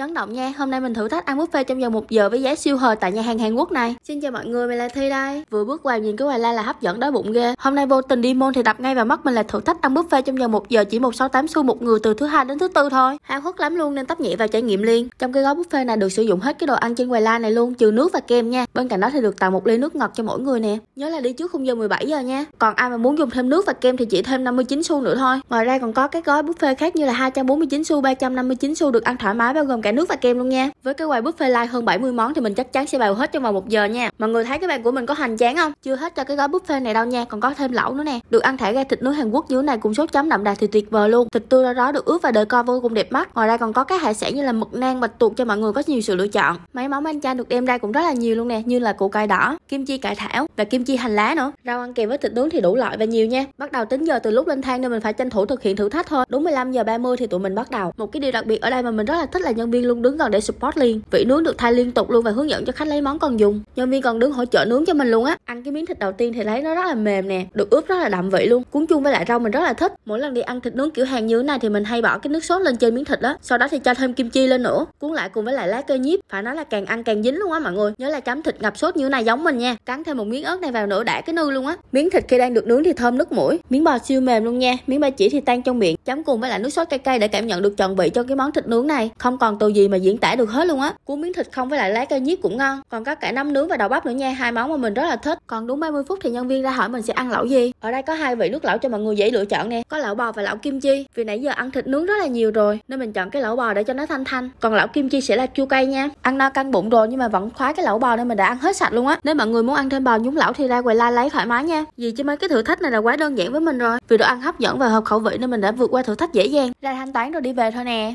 Chấn động nha, hôm nay mình thử thách ăn buffet trong vòng một giờ với giá siêu hời tại nhà hàng Hàn Quốc này. Xin chào mọi người, mình là Thi đây. Vừa bước vào nhìn cái hoài la là hấp dẫn đói bụng ghê. Hôm nay vô tình đi môn thì đập ngay vào mắt mình là thử thách ăn buffet trong vòng một giờ chỉ một sáu tám xu một người từ thứ hai đến thứ tư thôi. Háo hức lắm luôn nên tấp nhẹ vào trải nghiệm liền. Trong cái gói buffet này được sử dụng hết cái đồ ăn trên hoài la này luôn, trừ nước và kem nha. Bên cạnh đó thì được tặng một ly nước ngọt cho mỗi người nè. Nhớ là đi trước khung giờ 17 giờ nha. Còn ai mà muốn dùng thêm nước và kem thì chỉ thêm 59 xu nữa thôi. Ngoài ra còn có các gói buffet khác như là 249 xu, 359 xu được ăn thoải mái bao gồm cả nước và kem luôn nha với cái quầy buffet live hơn 70 món thì mình chắc chắn sẽ bày hết trong vòng một giờ nha mọi người thấy cái bàn của mình có hành tráng không chưa hết cho cái gói buffet này đâu nha còn có thêm lẩu nữa nè được ăn thẻ gai thịt nướng hàn quốc dưới này cùng sốt chấm đậm đà thì tuyệt vời luôn thịt tươi ra đó được ướp và đời co vô cùng đẹp mắt ngoài ra còn có các hải sản như là mực nang bạch tuộc cho mọi người có nhiều sự lựa chọn mấy món bánh chan được đem ra cũng rất là nhiều luôn nè như là củ cải đỏ kim chi cải thảo và kim chi hành lá nữa rau ăn kèm với thịt nướng thì đủ loại và nhiều nha bắt đầu tính giờ từ lúc lên thang nên mình phải tranh thủ thực hiện thử thách thôi đúng 15 giờ 30 thì tụi mình bắt đầu một cái điều đặc biệt ở đây mà mình rất là thích là nhân viên viên luôn đứng gần để support liền vị nướng được thay liên tục luôn và hướng dẫn cho khách lấy món còn dùng nhân viên còn đứng hỗ trợ nướng cho mình luôn á ăn cái miếng thịt đầu tiên thì thấy nó rất là mềm nè được ướp rất là đậm vị luôn cuốn chung với lại rau mình rất là thích mỗi lần đi ăn thịt nướng kiểu hàng như thế này thì mình hay bỏ cái nước sốt lên trên miếng thịt đó sau đó thì cho thêm kim chi lên nữa cuốn lại cùng với lại lá cây nhíp phải nói là càng ăn càng dính luôn á mọi người nhớ là chấm thịt ngập sốt như thế này giống mình nha cắn thêm một miếng ớt này vào nữa đã cái nư luôn á miếng thịt khi đang được nướng thì thơm nước mũi miếng bò siêu mềm luôn nha miếng ba chỉ thì tan trong miệng chấm cùng với lại nước sốt cay cay để cảm nhận được trọn vị cho cái món thịt nướng này không còn từ gì mà diễn tả được hết luôn á cuốn miếng thịt không với lại lá cây nhiếc cũng ngon còn có cả nấm nướng và đậu bắp nữa nha hai món mà mình rất là thích còn đúng 30 phút thì nhân viên ra hỏi mình sẽ ăn lẩu gì ở đây có hai vị nước lẩu cho mọi người dễ lựa chọn nè có lẩu bò và lẩu kim chi vì nãy giờ ăn thịt nướng rất là nhiều rồi nên mình chọn cái lẩu bò để cho nó thanh thanh còn lẩu kim chi sẽ là chua cay nha ăn no căng bụng rồi nhưng mà vẫn khoái cái lẩu bò nên mình đã ăn hết sạch luôn á nếu mọi người muốn ăn thêm bò nhúng lẩu thì ra quầy la lấy thoải mái nha vì chứ mấy cái thử thách này là quá đơn giản với mình rồi vì đồ ăn hấp dẫn và hợp khẩu vị nên mình đã vượt qua thử thách dễ dàng ra thanh toán rồi đi về thôi nè